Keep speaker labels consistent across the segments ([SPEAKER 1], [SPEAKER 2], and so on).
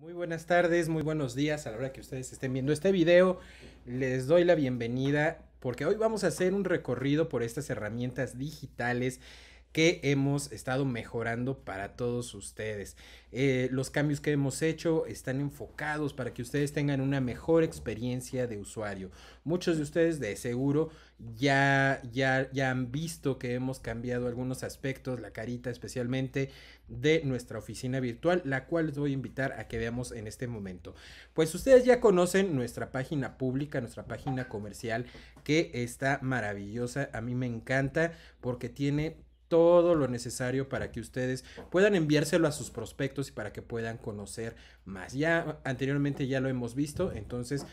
[SPEAKER 1] Muy buenas tardes, muy buenos días a la hora que ustedes estén viendo este video. Les doy la bienvenida porque hoy vamos a hacer un recorrido por estas herramientas digitales que hemos estado mejorando para todos ustedes. Eh, los cambios que hemos hecho están enfocados para que ustedes tengan una mejor experiencia de usuario. Muchos de ustedes de seguro ya, ya, ya han visto que hemos cambiado algunos aspectos, la carita especialmente de nuestra oficina virtual, la cual les voy a invitar a que veamos en este momento. Pues ustedes ya conocen nuestra página pública, nuestra página comercial, que está maravillosa. A mí me encanta porque tiene todo lo necesario para que ustedes puedan enviárselo a sus prospectos y para que puedan conocer más. Ya anteriormente ya lo hemos visto, entonces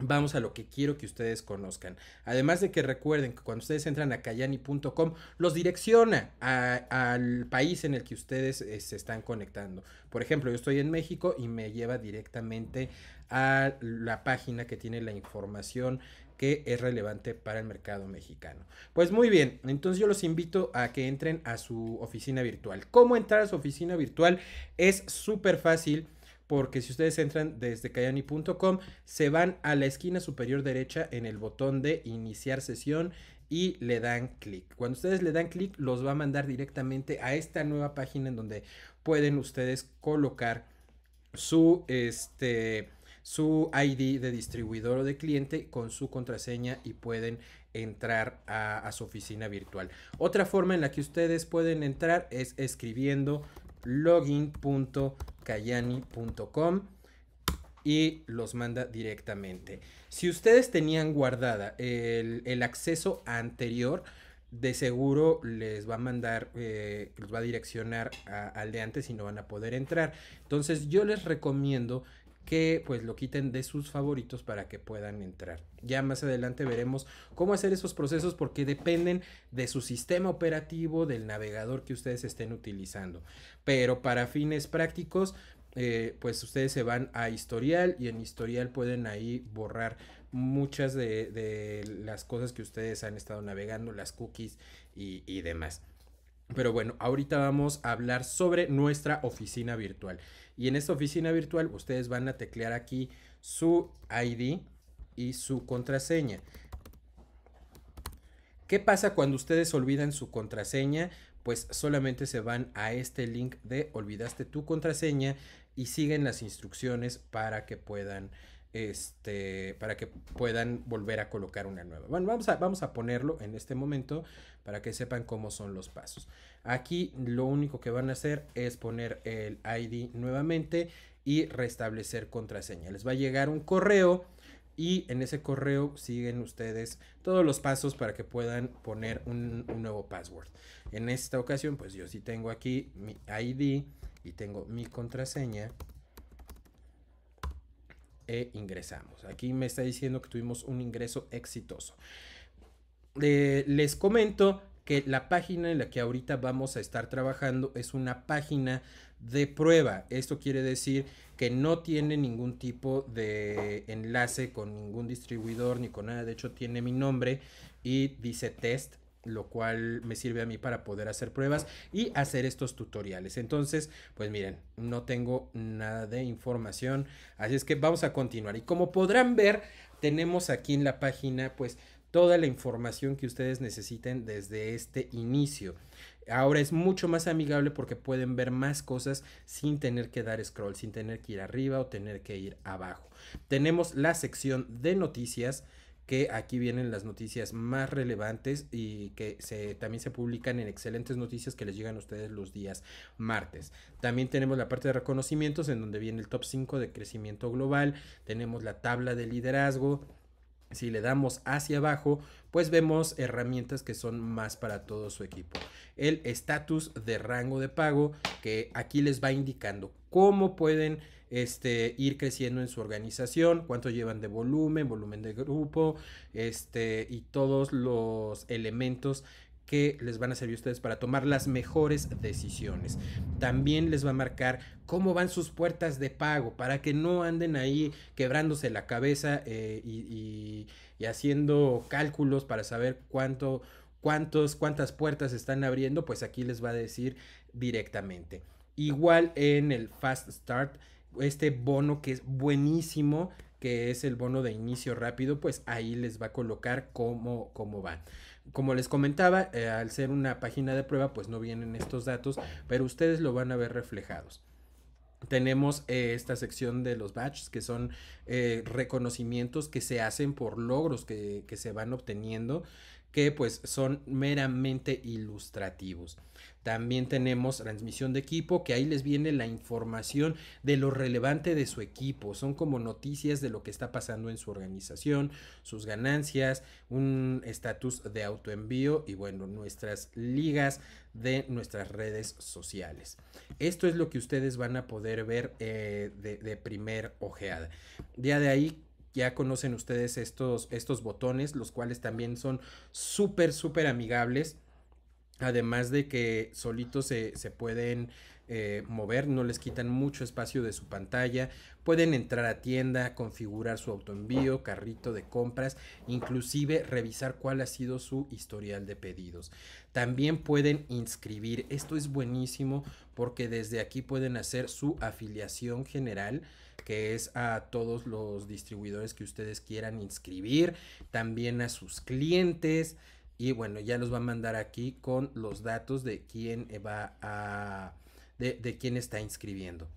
[SPEAKER 1] Vamos a lo que quiero que ustedes conozcan. Además de que recuerden que cuando ustedes entran a kayani.com los direcciona al país en el que ustedes eh, se están conectando. Por ejemplo, yo estoy en México y me lleva directamente a la página que tiene la información que es relevante para el mercado mexicano. Pues muy bien, entonces yo los invito a que entren a su oficina virtual. ¿Cómo entrar a su oficina virtual? Es súper fácil porque si ustedes entran desde Kayani.com, se van a la esquina superior derecha en el botón de iniciar sesión y le dan clic. Cuando ustedes le dan clic los va a mandar directamente a esta nueva página en donde pueden ustedes colocar su este su ID de distribuidor o de cliente con su contraseña y pueden entrar a, su oficina virtual. Otra forma en la que ustedes pueden entrar es escribiendo login.cayani.com y los manda directamente. Si ustedes tenían guardada el, acceso anterior, de seguro les va a mandar, eh, les va a direccionar al de antes y no van a poder entrar. Entonces yo les recomiendo que pues lo quiten de sus favoritos para que puedan entrar. Ya más adelante veremos cómo hacer esos procesos porque dependen de su sistema operativo, del navegador que ustedes estén utilizando. Pero para fines prácticos, eh, pues ustedes se van a historial y en historial pueden ahí borrar muchas de, las cosas que ustedes han estado navegando, las cookies y demás. Pero bueno, ahorita vamos a hablar sobre nuestra oficina virtual. Y en esta oficina virtual ustedes van a teclear aquí su ID y su contraseña. ¿Qué pasa cuando ustedes olvidan su contraseña? Pues solamente se van a este link de olvidaste tu contraseña y siguen las instrucciones para que puedan este, para que puedan volver a colocar una nueva. Bueno, vamos a, vamos a ponerlo en este momento para que sepan cómo son los pasos. Aquí lo único que van a hacer es poner el ID nuevamente y restablecer contraseña. Les va a llegar un correo y en ese correo siguen ustedes todos los pasos para que puedan poner un, un nuevo password. En esta ocasión, pues yo sí tengo aquí mi ID y tengo mi contraseña e ingresamos. Aquí me está diciendo que tuvimos un ingreso exitoso. Eh, les comento que la página en la que ahorita vamos a estar trabajando es una página de prueba. Esto quiere decir que no tiene ningún tipo de enlace con ningún distribuidor ni con nada. De hecho, tiene mi nombre y dice test lo cual me sirve a mí para poder hacer pruebas y hacer estos tutoriales. Entonces, pues miren, no tengo nada de información, así es que vamos a continuar. Y como podrán ver, tenemos aquí en la página pues toda la información que ustedes necesiten desde este inicio. Ahora es mucho más amigable porque pueden ver más cosas sin tener que dar scroll, sin tener que ir arriba o tener que ir abajo. Tenemos la sección de noticias, que aquí vienen las noticias más relevantes y que también se publican en excelentes noticias que les llegan a ustedes los días martes. También tenemos la parte de reconocimientos en donde viene el top 5 de crecimiento global, tenemos la tabla de liderazgo, si le damos hacia abajo, pues vemos herramientas que son más para todo su equipo. El estatus de rango de pago que aquí les va indicando cómo pueden este, ir creciendo en su organización, cuánto llevan de volumen, volumen de grupo, este, y todos los elementos que les van a servir a ustedes para tomar las mejores decisiones. También les va a marcar cómo van sus puertas de pago para que no anden ahí quebrándose la cabeza eh, y, y haciendo cálculos para saber cuánto cuántos, cuántas puertas están abriendo, pues aquí les va a decir directamente. Igual en el Fast Start este bono que es buenísimo, que es el bono de inicio rápido, pues ahí les va a colocar cómo, cómo van. Como les comentaba, eh, al ser una página de prueba, pues no vienen estos datos, pero ustedes lo van a ver reflejados. Tenemos eh, esta sección de los badges, que son eh, reconocimientos que se hacen por logros que, que se van obteniendo, que pues son meramente ilustrativos. También tenemos transmisión de equipo, que ahí les viene la información de lo relevante de su equipo. Son como noticias de lo que está pasando en su organización, sus ganancias, un estatus de autoenvío y bueno, nuestras ligas de nuestras redes sociales. Esto es lo que ustedes van a poder ver eh, de, primer ojeada. Ya de ahí ya conocen ustedes estos, estos botones, los cuales también son súper, súper amigables. Además de que solitos se, pueden eh, mover, no les quitan mucho espacio de su pantalla, pueden entrar a tienda, configurar su autoenvío, carrito de compras, inclusive revisar cuál ha sido su historial de pedidos. También pueden inscribir, esto es buenísimo porque desde aquí pueden hacer su afiliación general que es a todos los distribuidores que ustedes quieran inscribir, también a sus clientes, y bueno, ya los va a mandar aquí con los datos de quién va a. de, de quién está inscribiendo.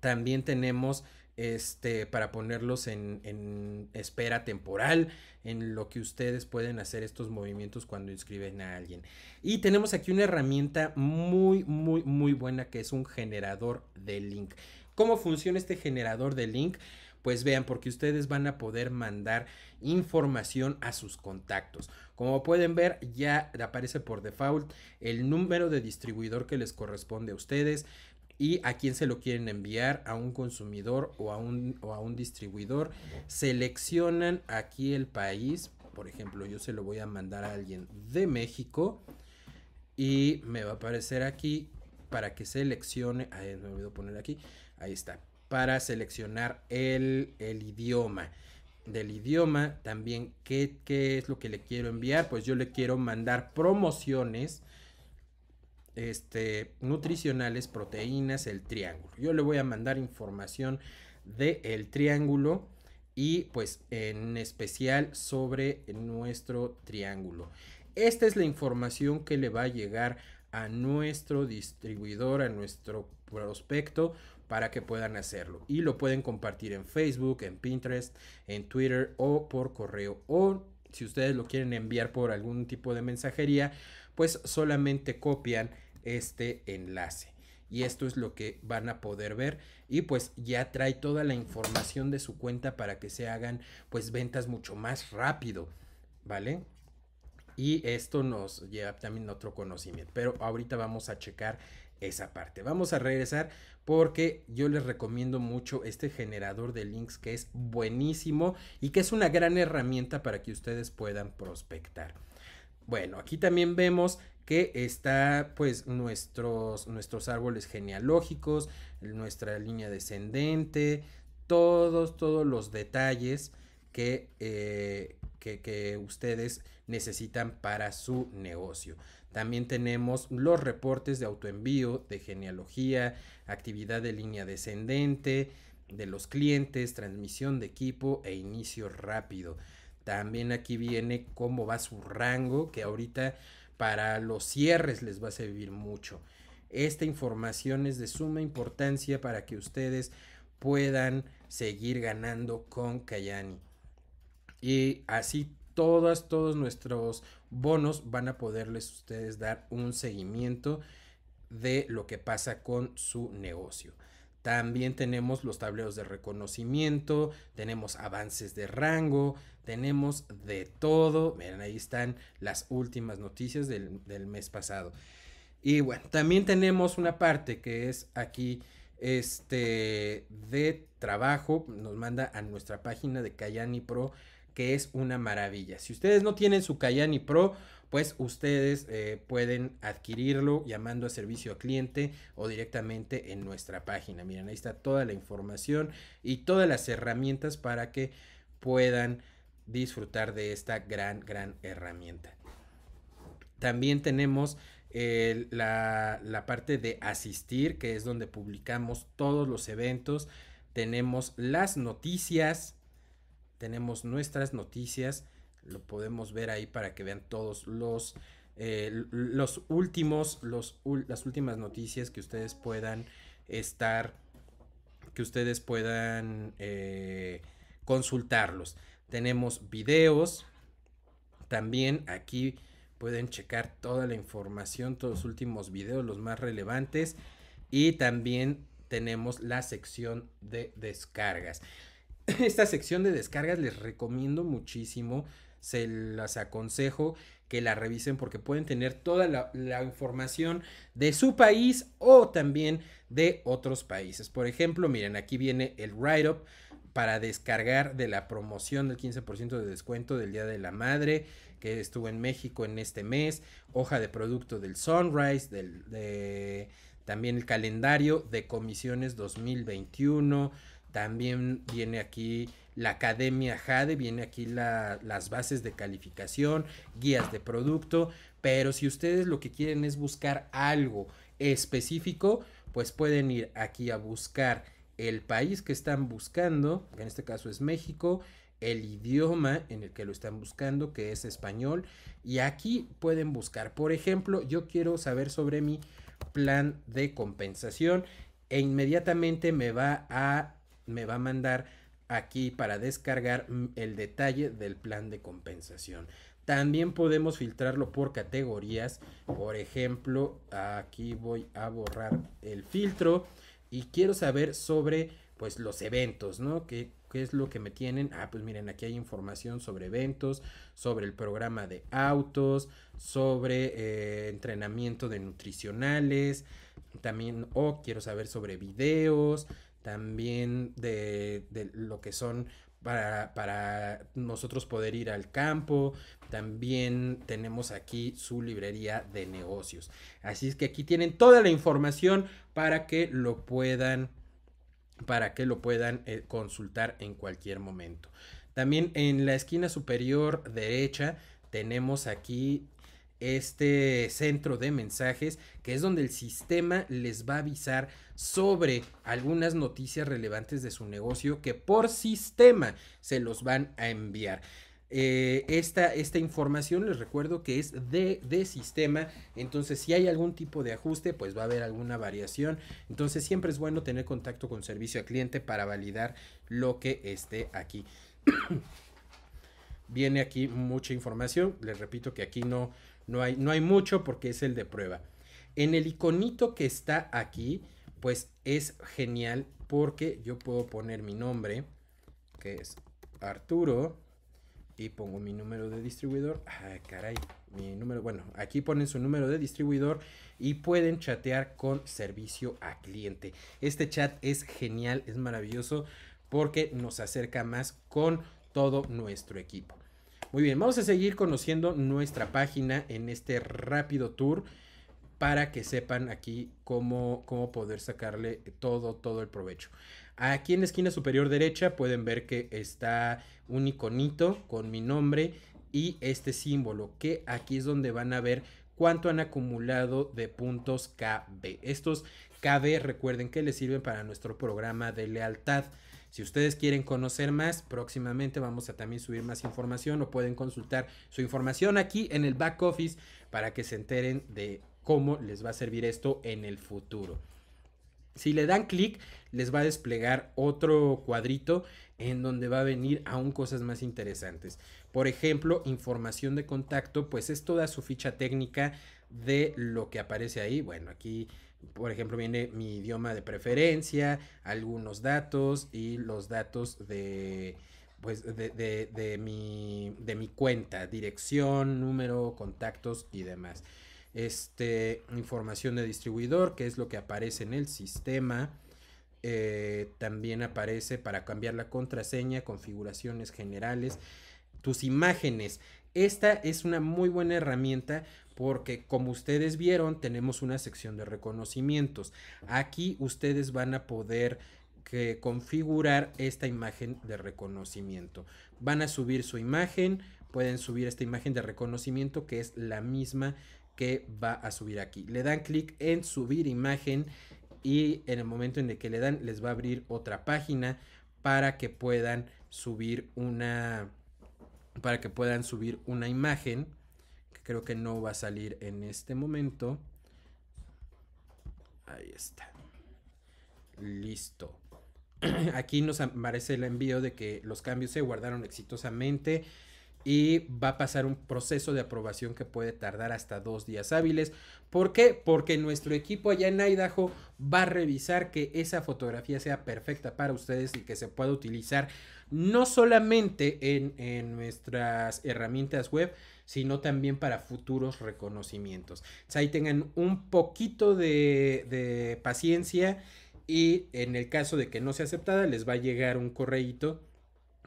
[SPEAKER 1] También tenemos este, para ponerlos en, en, espera temporal, en lo que ustedes pueden hacer estos movimientos cuando inscriben a alguien. Y tenemos aquí una herramienta muy, muy, muy buena que es un generador de link. ¿Cómo funciona este generador de link? pues vean, porque ustedes van a poder mandar información a sus contactos. Como pueden ver, ya aparece por default el número de distribuidor que les corresponde a ustedes y a quién se lo quieren enviar, a un consumidor o a un, distribuidor. Seleccionan aquí el país, por ejemplo, yo se lo voy a mandar a alguien de México y me va a aparecer aquí para que seleccione, ahí me olvidó poner aquí, ahí está, para seleccionar el, idioma. Del idioma también, ¿qué, es lo que le quiero enviar? Pues yo le quiero mandar promociones este, nutricionales, proteínas, el triángulo. Yo le voy a mandar información del el triángulo y pues en especial sobre nuestro triángulo. Esta es la información que le va a llegar a nuestro distribuidor, a nuestro prospecto para que puedan hacerlo. Y lo pueden compartir en Facebook, en Pinterest, en Twitter o por correo. O si ustedes lo quieren enviar por algún tipo de mensajería, pues solamente copian este enlace. Y esto es lo que van a poder ver. Y pues ya trae toda la información de su cuenta para que se hagan pues ventas mucho más rápido. ¿Vale? Y esto nos lleva también otro conocimiento. Pero ahorita vamos a checar esa parte. Vamos a regresar porque yo les recomiendo mucho este generador de links que es buenísimo y que es una gran herramienta para que ustedes puedan prospectar. Bueno, aquí también vemos que está pues nuestros, nuestros árboles genealógicos, nuestra línea descendente, todos, todos los detalles que, eh, que, que ustedes necesitan para su negocio. También tenemos los reportes de autoenvío, de genealogía, actividad de línea descendente, de los clientes, transmisión de equipo e inicio rápido. También aquí viene cómo va su rango, que ahorita para los cierres les va a servir mucho. Esta información es de suma importancia para que ustedes puedan seguir ganando con Kayani. Y así todas, todos nuestros bonos van a poderles ustedes dar un seguimiento de lo que pasa con su negocio. También tenemos los tableros de reconocimiento, tenemos avances de rango, tenemos de todo. Miren, ahí están las últimas noticias del, mes pasado. Y bueno, también tenemos una parte que es aquí este de trabajo. Nos manda a nuestra página de Cayani Pro que es una maravilla. Si ustedes no tienen su Kayani Pro, pues ustedes eh, pueden adquirirlo llamando a servicio a cliente o directamente en nuestra página. Miren, ahí está toda la información y todas las herramientas para que puedan disfrutar de esta gran, gran herramienta. También tenemos la, la parte de asistir, que es donde publicamos todos los eventos. Tenemos las noticias, tenemos nuestras noticias, lo podemos ver ahí para que vean todos los, eh, los últimos, los, las últimas noticias que ustedes puedan estar, que ustedes puedan eh, consultarlos. Tenemos videos, también aquí pueden checar toda la información, todos los últimos videos, los más relevantes y también tenemos la sección de descargas. esta sección de descargas les recomiendo muchísimo, se las aconsejo que la revisen porque pueden tener toda la, información de su país o también de otros países. Por ejemplo, miren, aquí viene el write-up para descargar de la promoción del 15% de descuento del Día de la Madre que estuvo en México en este mes, hoja de producto del Sunrise, también el calendario de comisiones 2021 también viene aquí la Academia Jade, viene aquí las bases de calificación, guías de producto, pero si ustedes lo que quieren es buscar algo específico, pues pueden ir aquí a buscar el país que están buscando, en este caso es México, el idioma en el que lo están buscando, que es español, y aquí pueden buscar, por ejemplo, yo quiero saber sobre mi plan de compensación e inmediatamente me va a me va a mandar aquí para descargar el detalle del plan de compensación. También podemos filtrarlo por categorías. Por ejemplo, aquí voy a borrar el filtro y quiero saber sobre pues los eventos, ¿no? ¿Qué, es lo que me tienen? Ah, pues miren, aquí hay información sobre eventos, sobre el programa de autos, sobre eh, entrenamiento de nutricionales, también, o quiero saber sobre videos, también de, lo que son para, nosotros poder ir al campo. También tenemos aquí su librería de negocios. Así es que aquí tienen toda la información para que lo puedan para que lo puedan eh, consultar en cualquier momento. También en la esquina superior derecha tenemos aquí este centro de mensajes, que es donde el sistema les va a avisar sobre algunas noticias relevantes de su negocio que por sistema se los van a enviar. Eh, esta, esta, información les recuerdo que es de, de, sistema entonces si hay algún tipo de ajuste pues va a haber alguna variación entonces siempre es bueno tener contacto con servicio al cliente para validar lo que esté aquí viene aquí mucha información les repito que aquí no no hay, no hay mucho porque es el de prueba. En el iconito que está aquí, pues es genial porque yo puedo poner mi nombre, que es Arturo, y pongo mi número de distribuidor. Ah, caray, mi número, bueno, aquí ponen su número de distribuidor y pueden chatear con servicio a cliente. Este chat es genial, es maravilloso porque nos acerca más con todo nuestro equipo. Muy bien, vamos a seguir conociendo nuestra página en este rápido tour para que sepan aquí cómo, cómo poder sacarle todo, todo el provecho. Aquí en la esquina superior derecha pueden ver que está un iconito con mi nombre y este símbolo, que aquí es donde van a ver cuánto han acumulado de puntos KB. Estos KB recuerden que les sirven para nuestro programa de lealtad. Si ustedes quieren conocer más, próximamente vamos a también subir más información o pueden consultar su información aquí en el back office para que se enteren de cómo les va a servir esto en el futuro. Si le dan clic, les va a desplegar otro cuadrito en donde va a venir aún cosas más interesantes. Por ejemplo, información de contacto, pues es toda su ficha técnica de lo que aparece ahí. Bueno, aquí por ejemplo, viene mi idioma de preferencia, algunos datos y los datos de, pues, de, mi, cuenta, dirección, número, contactos y demás. Este, información de distribuidor, que es lo que aparece en el sistema. Eh, también aparece para cambiar la contraseña, configuraciones generales, tus imágenes. Esta es una muy buena herramienta porque como ustedes vieron tenemos una sección de reconocimientos. Aquí ustedes van a poder configurar esta imagen de reconocimiento. Van a subir su imagen, pueden subir esta imagen de reconocimiento que es la misma que va a subir aquí. Le dan clic en subir imagen y en el momento en el que le dan les va a abrir otra página para que puedan subir una para que puedan subir una imagen Creo que no va a salir en este momento. Ahí está. Listo. Aquí nos aparece el envío de que los cambios se guardaron exitosamente y va a pasar un proceso de aprobación que puede tardar hasta dos días hábiles. ¿Por qué? Porque nuestro equipo allá en Idaho va a revisar que esa fotografía sea perfecta para ustedes y que se pueda utilizar no solamente en, nuestras herramientas web, sino también para futuros reconocimientos. O ahí tengan un poquito de, de paciencia y en el caso de que no sea aceptada les va a llegar un correíto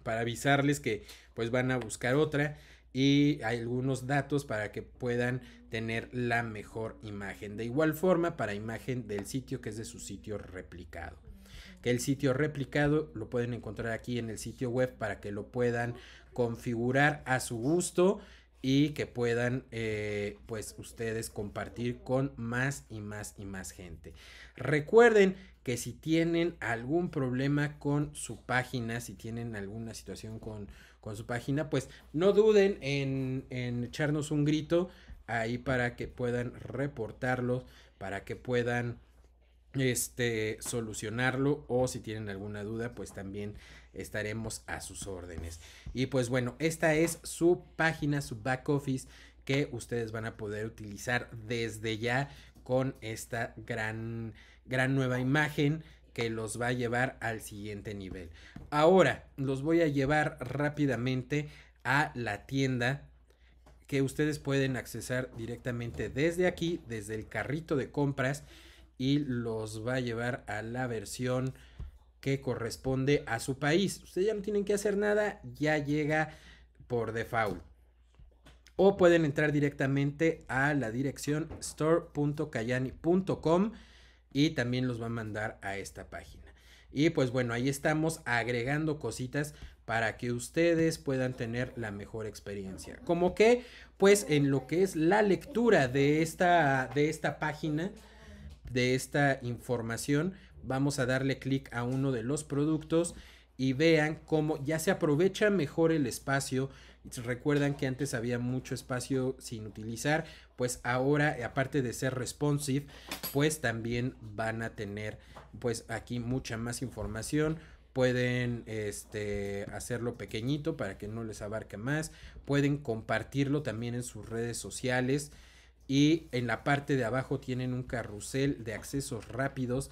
[SPEAKER 1] para avisarles que pues van a buscar otra y algunos datos para que puedan tener la mejor imagen. De igual forma para imagen del sitio que es de su sitio replicado. Que el sitio replicado lo pueden encontrar aquí en el sitio web para que lo puedan configurar a su gusto y que puedan eh, pues ustedes compartir con más y más y más gente. Recuerden que si tienen algún problema con su página, si tienen alguna situación con con su página, pues no duden en, echarnos un grito ahí para que puedan reportarlos, para que puedan este solucionarlo o si tienen alguna duda pues también estaremos a sus órdenes y pues bueno esta es su página su back office que ustedes van a poder utilizar desde ya con esta gran gran nueva imagen que los va a llevar al siguiente nivel. Ahora los voy a llevar rápidamente a la tienda que ustedes pueden accesar directamente desde aquí, desde el carrito de compras y los va a llevar a la versión que corresponde a su país. Ustedes ya no tienen que hacer nada, ya llega por default. O pueden entrar directamente a la dirección store.cayani.com y también los va a mandar a esta página. Y pues bueno, ahí estamos agregando cositas para que ustedes puedan tener la mejor experiencia. Como que, pues en lo que es la lectura de esta, de esta página, de esta información, vamos a darle clic a uno de los productos y vean cómo ya se aprovecha mejor el espacio. Recuerdan que antes había mucho espacio sin utilizar pues ahora, eh, aparte de ser responsive, pues también van a tener pues aquí mucha más información. Pueden este, hacerlo pequeñito para que no les abarque más. Pueden compartirlo también en sus redes sociales. Y en la parte de abajo tienen un carrusel de accesos rápidos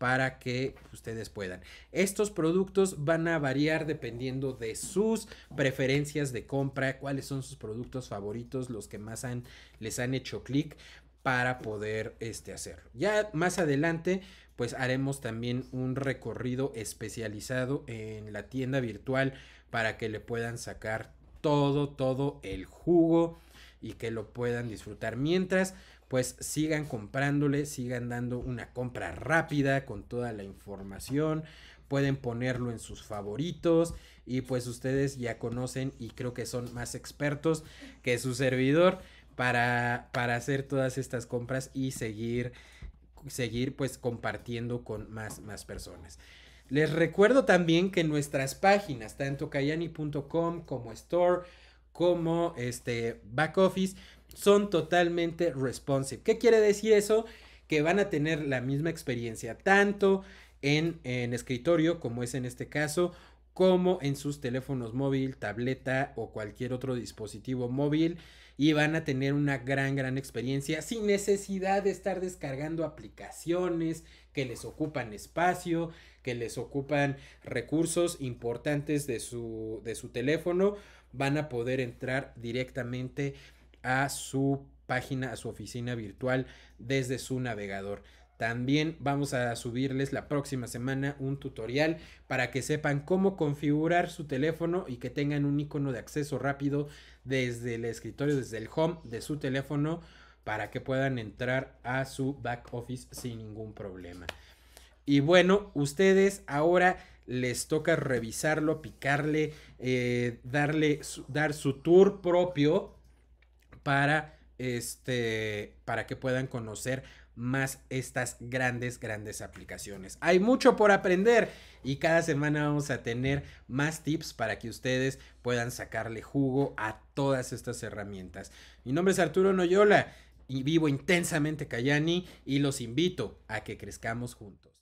[SPEAKER 1] para que ustedes puedan. Estos productos van a variar dependiendo de sus preferencias de compra, cuáles son sus productos favoritos, los que más han, les han hecho clic para poder este, hacerlo. Ya más adelante, pues haremos también un recorrido especializado en la tienda virtual para que le puedan sacar todo, todo el jugo y que lo puedan disfrutar. Mientras, pues sigan comprándole, sigan dando una compra rápida con toda la información, pueden ponerlo en sus favoritos y pues ustedes ya conocen y creo que son más expertos que su servidor para, para hacer todas estas compras y seguir, seguir pues compartiendo con más, más personas. Les recuerdo también que nuestras páginas, tanto kayani.com como store, como este back office son totalmente responsive. ¿Qué quiere decir eso? Que van a tener la misma experiencia tanto en, escritorio como es en este caso como en sus teléfonos móvil, tableta o cualquier otro dispositivo móvil y van a tener una gran, gran experiencia sin necesidad de estar descargando aplicaciones que les ocupan espacio, que les ocupan recursos importantes de su, de su teléfono van a poder entrar directamente a su página, a su oficina virtual desde su navegador. También vamos a subirles la próxima semana un tutorial para que sepan cómo configurar su teléfono y que tengan un icono de acceso rápido desde el escritorio, desde el home de su teléfono para que puedan entrar a su back office sin ningún problema. Y bueno, ustedes ahora les toca revisarlo, picarle, eh, darle, dar su tour propio para, este, para que puedan conocer más estas grandes, grandes aplicaciones. Hay mucho por aprender y cada semana vamos a tener más tips para que ustedes puedan sacarle jugo a todas estas herramientas. Mi nombre es Arturo Noyola y vivo intensamente Cayani y los invito a que crezcamos juntos.